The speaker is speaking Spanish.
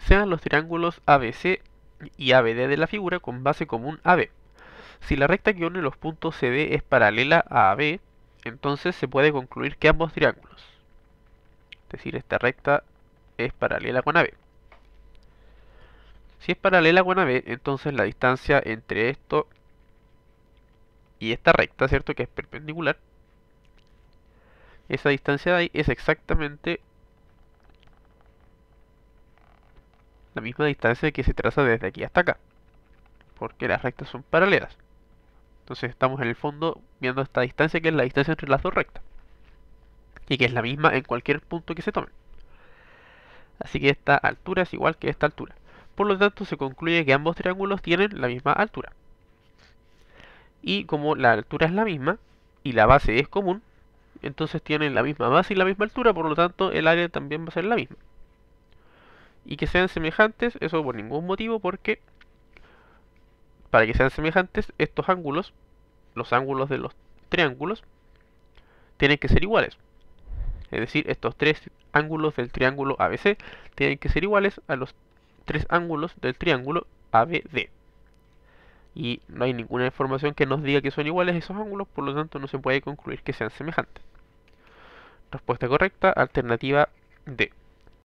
sean los triángulos ABC y ABD de la figura con base común AB. Si la recta que une los puntos CD es paralela a AB, entonces se puede concluir que ambos triángulos, es decir, esta recta es paralela con AB. Si es paralela con AB, entonces la distancia entre esto y esta recta, ¿cierto? Que es perpendicular. Esa distancia de ahí es exactamente la misma distancia que se traza desde aquí hasta acá. Porque las rectas son paralelas. Entonces estamos en el fondo viendo esta distancia que es la distancia entre las dos rectas. Y que es la misma en cualquier punto que se tome. Así que esta altura es igual que esta altura. Por lo tanto se concluye que ambos triángulos tienen la misma altura. Y como la altura es la misma y la base es común, entonces tienen la misma base y la misma altura, por lo tanto el área también va a ser la misma y que sean semejantes, eso por ningún motivo, porque para que sean semejantes, estos ángulos, los ángulos de los triángulos, tienen que ser iguales. Es decir, estos tres ángulos del triángulo ABC tienen que ser iguales a los tres ángulos del triángulo ABD. Y no hay ninguna información que nos diga que son iguales esos ángulos, por lo tanto no se puede concluir que sean semejantes. Respuesta correcta, alternativa D.